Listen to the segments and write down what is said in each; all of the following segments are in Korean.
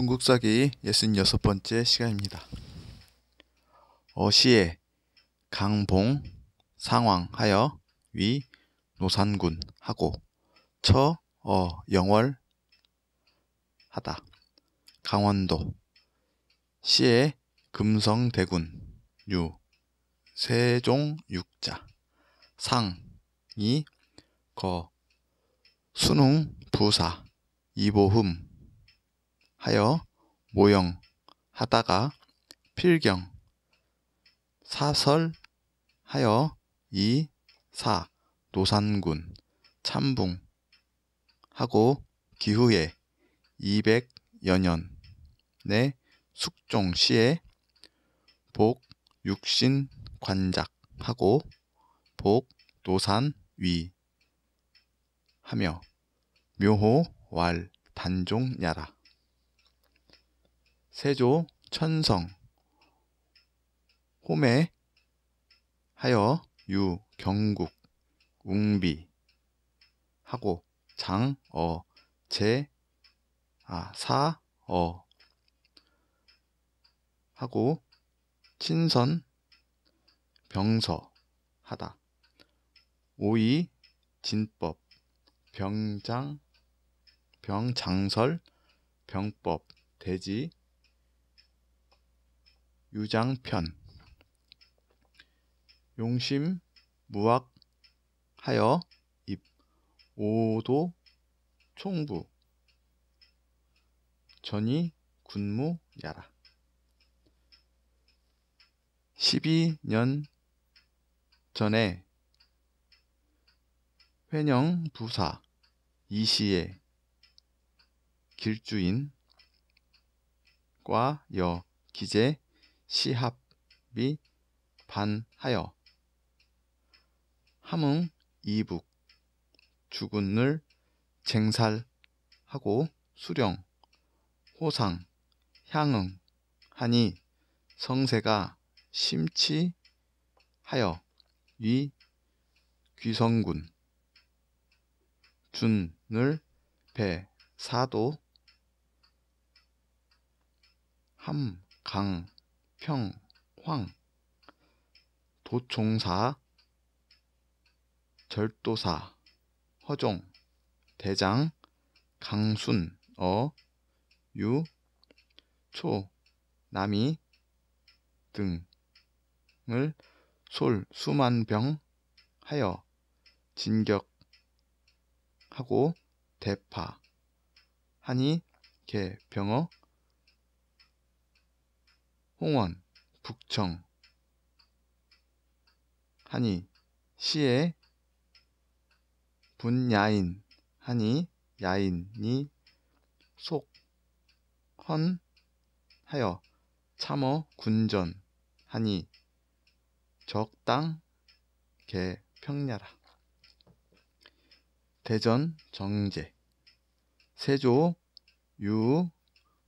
중국사기 66번째 시간입니다. 어시에 강봉 상황하여 위 노산군 하고 처 어 영월 하다 강원도 시에 금성대군 유 세종 육자 상이 거 순흥 부사 이보흠 하여 모형 하다가 필경 사설 하여 이 사 노산군 참붕 하고 기후에 200여 년 내 숙종시에 복 육신 관작하고 복 노산 위 하며 묘호 왈 단종야라 세조, 천성, 호매, 하여, 유, 경국, 웅비, 하고, 장, 어, 제, 아, 사, 어, 하고, 친선, 병서, 하다. 오이, 진법, 병장, 병장설, 병법, 대지, 유장편 용심 무학하여 입 오도 총부 전이 군무 야라 12년 전에 회령 부사 이시의 길주인과 여 기재 시합이 반하여 함흥 이북 주군을 쟁살하고 수령 호상 향응 하니 성세가 심치하여 위 귀성군 준을 배사도 함강 평황 도총사 절도사 허종 대장 강순 어 유 초 남이 등을 솔 수만 병 하여 진격하고 대파 하니 개 병어 홍원, 북청, 한이, 시에 분야인, 한이, 야인이 속, 헌, 하여 참어, 군전, 하니, 적당, 개, 평야라. 대전, 정제, 세조, 유,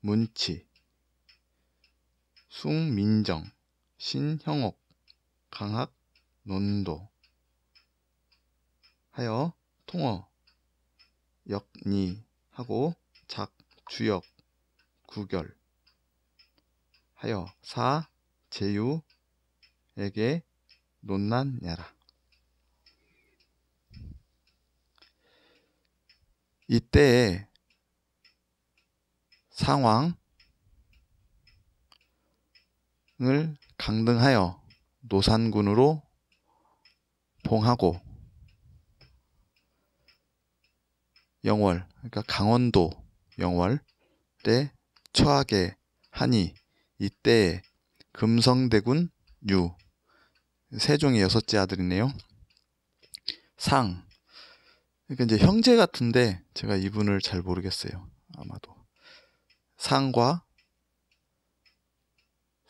문치, 숭민정, 신형옥, 강학, 논도 하여 통어, 역니 하고 작, 주역, 구결 하여 사, 제유에게 논란야라 이때에 상황, 을 강등하여 노산군으로 봉하고 영월 그러니까 강원도 영월 때 처하게 하니 이때에 금성대군 유 세종의 여섯째 아들이네요. 상 그러니까 이제 형제 같은데 제가 이분을 잘 모르겠어요. 아마도 상과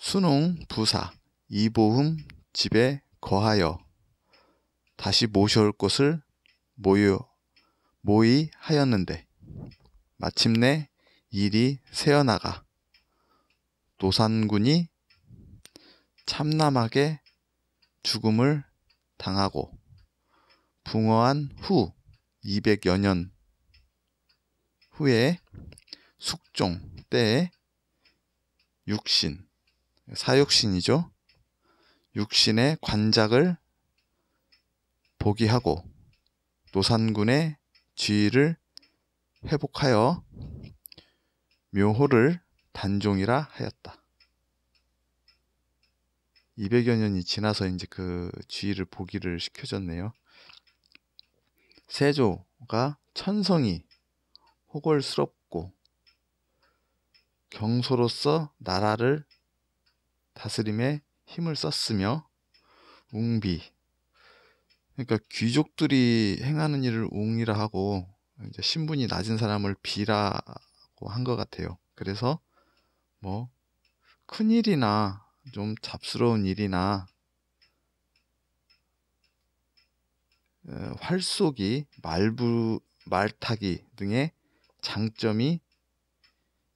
수능 부사 이보흠 집에 거하여 다시 모셔올 것을 모유 모의하였는데 마침내 일이 새어나가 노산군이 참남하게 죽음을 당하고 붕어한 후 200여 년 후에 숙종 때에 육신 사육신이죠. 육신의 관작을 보기하고 노산군의 지위를 회복하여 묘호를 단종이라 하였다. 200여 년이 지나서 이제 그 지위를 보기를 시켜줬네요. 세조가 천성이 호걸스럽고 경소로서 나라를 다스림에 힘을 썼으며 웅비 그러니까 귀족들이 행하는 일을 웅이라 하고 이제 신분이 낮은 사람을 비라고 한 것 같아요. 그래서 뭐 큰 일이나 좀 잡스러운 일이나 활쏘기, 말부, 말타기 등의 장점이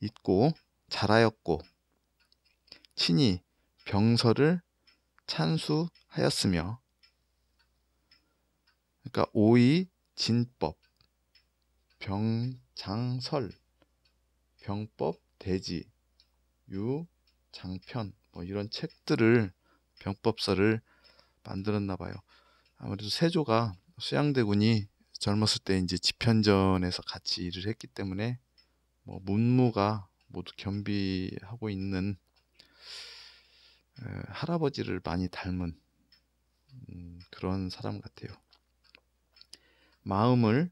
있고 자라였고 친히 병서를 찬수하였으며 그러니까 오이 진법 병장설 병법 대지 유 장편 뭐 이런 책들을 병법서를 만들었나 봐요. 아무래도 세조가 수양대군이 젊었을 때 이제 집현전에서 같이 일을 했기 때문에 뭐 문무가 모두 겸비하고 있는 할아버지를 많이 닮은 음, 그런 사람 같아요. 마음을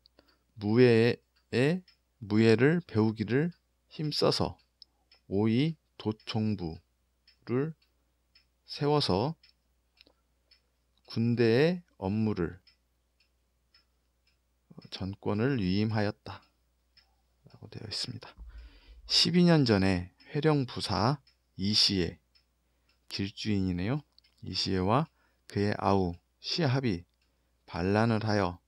무예에 무예를 배우기를 힘써서 오이 도총부를 세워서 군대의 업무를 어, 전권을 위임하였다. 라고 되어 있습니다. 12년 전에 회령 부사 이씨의 길주인이네요. 이시에와 그의 아우 시합이 반란을 하여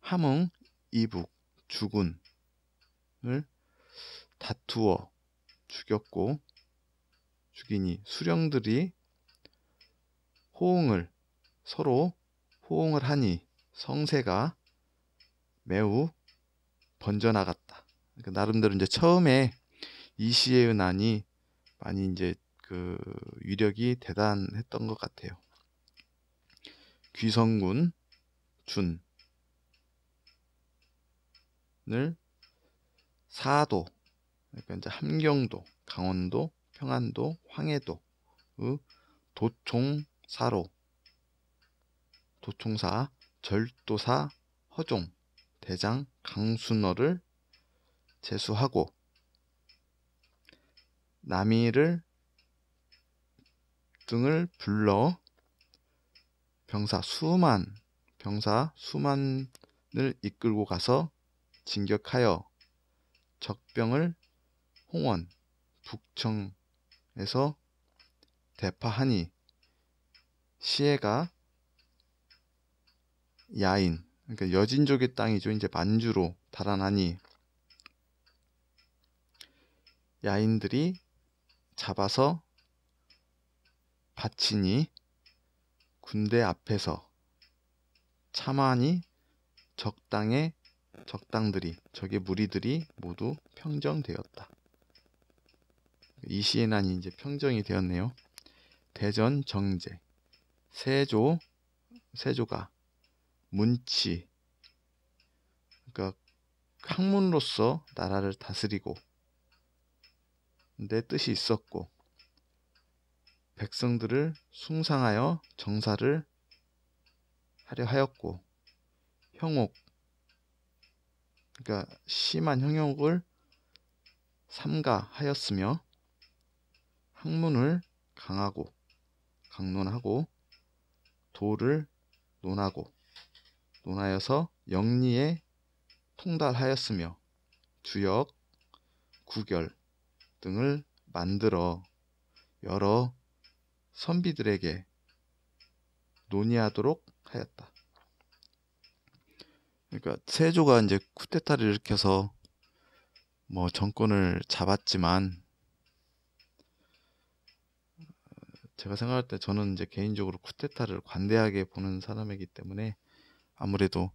함흥 이북 주군을 다투어 죽였고 죽이니 수령들이 호응을 서로 호응을 하니 성세가 매우 번져나갔다. 그러니까 나름대로 이제 처음에 이시의 난이 많이 이제 그 위력이 대단했던 것 같아요. 귀성군 준을 사도 그러니까 이제 함경도, 강원도, 평안도, 황해도 도총사로 도총사, 절도사, 허종, 대장, 강순어를 제수하고 남이를 등을 불러 병사 수만 병사 수만을 이끌고 가서 진격하여 적병을 홍원 북청에서 대파하니 시해가 야인 그러니까 여진족의 땅이죠 이제 만주로 달아나니 야인들이 잡아서 바치니 군대 앞에서 차만이 적당의 적당들이 적의 무리들이 모두 평정되었다. 이 시에 난이 제 평정이 되었네요. 대전 정제 세조 세조가 문치 그러니까 학문으로서 나라를 다스리고 내 뜻이 있었고 백성들을 숭상하여 정사를 하려 하였고 형옥 그러니까 심한 형용을 삼가하였으며 학문을 강하고 강론하고 도를 논하고 논하여서 영리에 통달하였으며 주역, 구결 등을 만들어 여러 선비들에게 논의하도록 하였다. 그러니까 세조가 이제 쿠데타를 일으켜서 뭐 정권을 잡았지만 제가 생각할 때 저는 이제 개인적으로 쿠데타를 관대하게 보는 사람이기 때문에 아무래도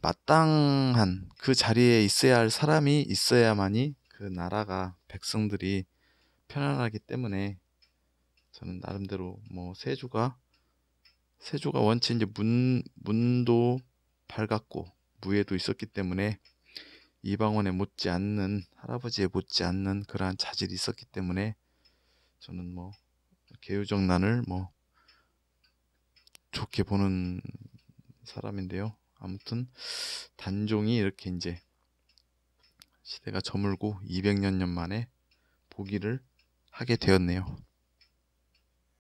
마땅한 그 자리에 있어야 할 사람이 있어야만이 그 나라가 백성들이 편안하기 때문에 저는 나름대로 뭐세조가 세조가 원체 이제 문, 문도 밝았고 무예도 있었기 때문에 이방원에 못지 않는 할아버지에 못지 않는 그러한 자질이 있었기 때문에 저는 뭐 개유정난을 뭐 좋게 보는 사람인데요. 아무튼 단종이 이렇게 이제 시대가 저물고 200여 년 만에 보기를 하게 되었네요.